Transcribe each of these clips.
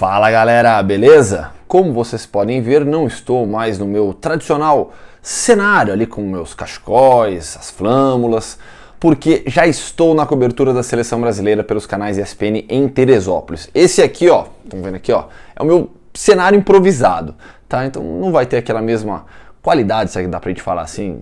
Fala galera, beleza? Como vocês podem ver, não estou mais no meu tradicional cenário ali com meus cachecóis, as flâmulas, porque já estou na cobertura da seleção brasileira pelos canais ESPN em Teresópolis. Esse aqui, ó, estão vendo aqui, ó, é o meu cenário improvisado, tá? Então não vai ter aquela mesma qualidade, se é que dá pra gente falar assim,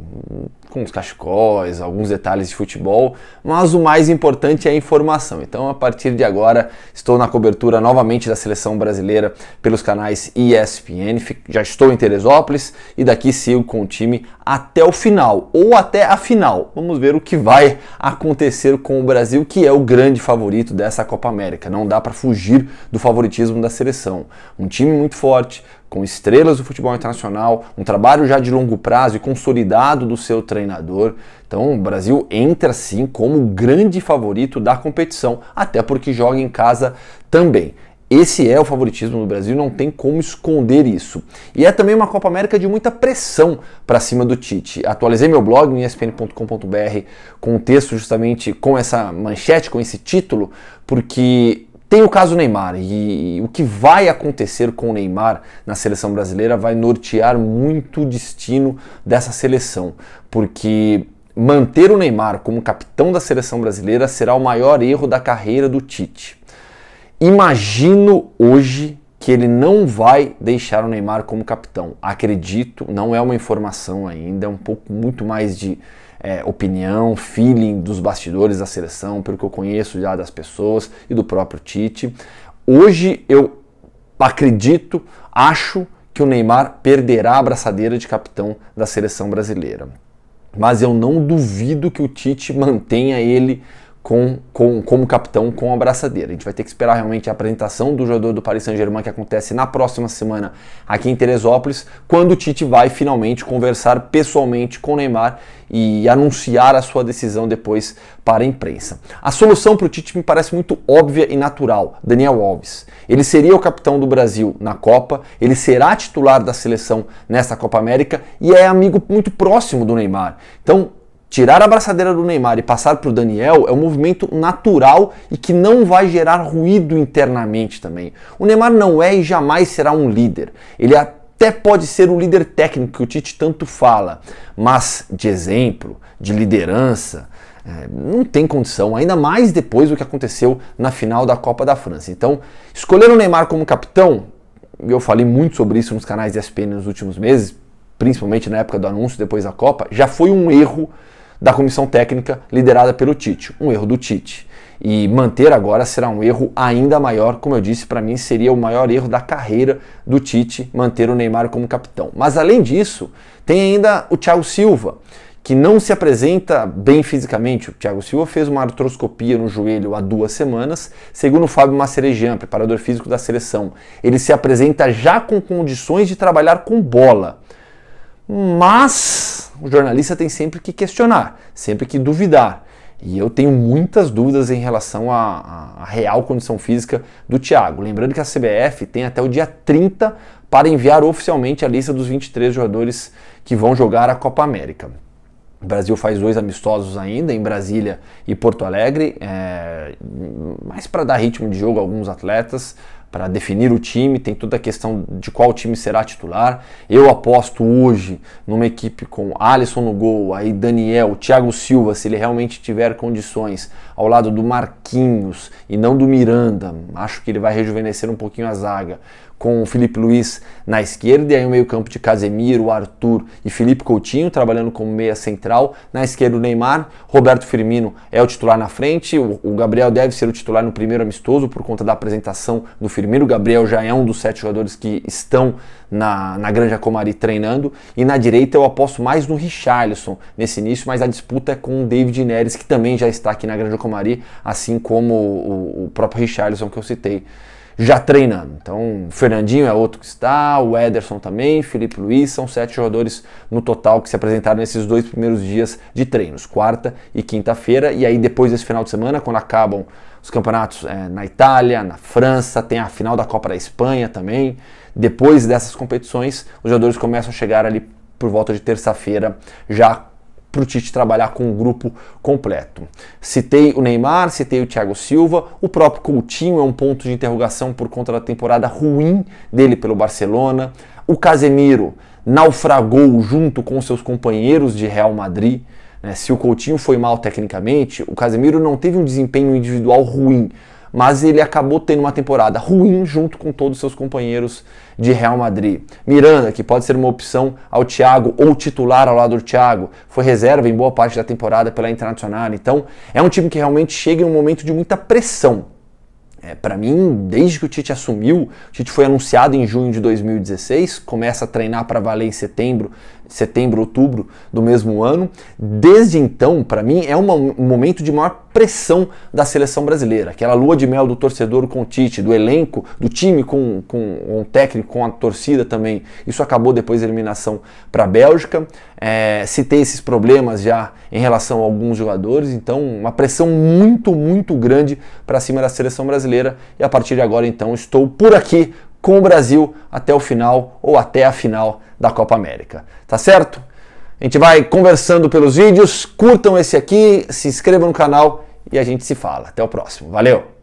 com os cachecóis, alguns detalhes de futebol, mas o mais importante é a informação. Então, a partir de agora, estou na cobertura novamente da seleção brasileira pelos canais ESPN. Já estou em Teresópolis e daqui sigo com o time até o final ou até a final. Vamos ver o que vai acontecer com o Brasil, que é o grande favorito dessa Copa América. Não dá para fugir do favoritismo da seleção. Um time muito forte, com estrelas do futebol internacional, um trabalho já de longo prazo e consolidado do seu treino treinador. Então o Brasil entra sim como grande favorito da competição, até porque joga em casa também. Esse é o favoritismo do Brasil, não tem como esconder isso. E é também uma Copa América de muita pressão para cima do Tite. Atualizei meu blog em espn.com.br com um texto justamente com essa manchete, com esse título, porque tem o caso Neymar e o que vai acontecer com o Neymar na seleção brasileira vai nortear muito o destino dessa seleção, porque manter o Neymar como capitão da seleção brasileira será o maior erro da carreira do Tite. Imagino hoje que ele não vai deixar o Neymar como capitão. Acredito, não é uma informação ainda, é um pouco muito mais de é, opinião, feeling dos bastidores da seleção, pelo que eu conheço já das pessoas e do próprio Tite. Hoje eu acredito, acho que o Neymar perderá a braçadeira de capitão da seleção brasileira. Mas eu não duvido que o Tite mantenha ele com, com, como capitão com a abraçadeira. A gente vai ter que esperar realmente a apresentação do jogador do Paris Saint-Germain que acontece na próxima semana aqui em Teresópolis, quando o Tite vai finalmente conversar pessoalmente com o Neymar e anunciar a sua decisão depois para a imprensa. A solução para o Tite me parece muito óbvia e natural, Daniel Alves. Ele seria o capitão do Brasil na Copa, ele será titular da seleção nesta Copa América e é amigo muito próximo do Neymar. Então, Tirar a braçadeira do Neymar e passar para o Daniel é um movimento natural e que não vai gerar ruído internamente também. O Neymar não é e jamais será um líder. Ele até pode ser o líder técnico que o Tite tanto fala, mas de exemplo, de liderança, é, não tem condição, ainda mais depois do que aconteceu na final da Copa da França. Então, escolher o Neymar como capitão, eu falei muito sobre isso nos canais de ESPN nos últimos meses, principalmente na época do anúncio depois da Copa, já foi um erro da comissão técnica liderada pelo Tite, um erro do Tite. E manter agora será um erro ainda maior, como eu disse, para mim seria o maior erro da carreira do Tite manter o Neymar como capitão. Mas além disso, tem ainda o Thiago Silva, que não se apresenta bem fisicamente. O Thiago Silva fez uma artroscopia no joelho há duas semanas, segundo o Fábio Macerejan, preparador físico da seleção. Ele se apresenta já com condições de trabalhar com bola. Mas o jornalista tem sempre que questionar, sempre que duvidar. E eu tenho muitas dúvidas em relação à, à real condição física do Thiago. Lembrando que a CBF tem até o dia 30 para enviar oficialmente a lista dos 23 jogadores que vão jogar a Copa América. O Brasil faz dois amistosos ainda, em Brasília e Porto Alegre, é, mais para dar ritmo de jogo a alguns atletas, para definir o time, tem toda a questão de qual time será titular. Eu aposto hoje numa equipe com Alisson no gol, aí Daniel, Thiago Silva, se ele realmente tiver condições, ao lado do Marquinhos e não do Miranda. Acho que ele vai rejuvenescer um pouquinho a zaga com o Felipe Luiz na esquerda, e aí o meio-campo de Casemiro, Arthur e Felipe Coutinho trabalhando como meia central. Na esquerda, o Neymar, Roberto Firmino é o titular na frente. O Gabriel deve ser o titular no primeiro amistoso por conta da apresentação do Firmino. O Gabriel já é um dos sete jogadores que estão na, na Granja Comari treinando. E na direita, eu aposto mais no Richarlison nesse início, mas a disputa é com o David Neres, que também já está aqui na Granja Comari, assim como o, o próprio Richarlison que eu citei já treinando. Então, o Fernandinho é outro que está, o Ederson também, Felipe Luiz, são sete jogadores no total que se apresentaram nesses dois primeiros dias de treinos, quarta e quinta-feira. E aí, depois desse final de semana, quando acabam os campeonatos é, na Itália, na França, tem a final da Copa da Espanha também. Depois dessas competições, os jogadores começam a chegar ali por volta de terça-feira, já para o Tite trabalhar com o grupo completo. Citei o Neymar, citei o Thiago Silva, o próprio Coutinho é um ponto de interrogação por conta da temporada ruim dele pelo Barcelona. O Casemiro naufragou junto com seus companheiros de Real Madrid. Né? Se o Coutinho foi mal tecnicamente, o Casemiro não teve um desempenho individual ruim, mas ele acabou tendo uma temporada ruim junto com todos os seus companheiros de Real Madrid. Miranda, que pode ser uma opção ao Thiago ou titular ao lado do Thiago, foi reserva em boa parte da temporada pela Internacional. Então, é um time que realmente chega em um momento de muita pressão. É, para mim, desde que o Tite assumiu, o Tite foi anunciado em junho de 2016, começa a treinar para valer em setembro setembro, outubro do mesmo ano. Desde então, para mim, é um momento de maior pressão da seleção brasileira. Aquela lua de mel do torcedor com o Tite, do elenco, do time com, com, com o técnico, com a torcida também. Isso acabou depois da eliminação para a Bélgica. É, citei esses problemas já em relação a alguns jogadores, então uma pressão muito, muito grande para cima da seleção brasileira. E a partir de agora, então, estou por aqui com o Brasil até o final ou até a final da Copa América. Tá certo? A gente vai conversando pelos vídeos. Curtam esse aqui, se inscrevam no canal e a gente se fala. Até o próximo. Valeu!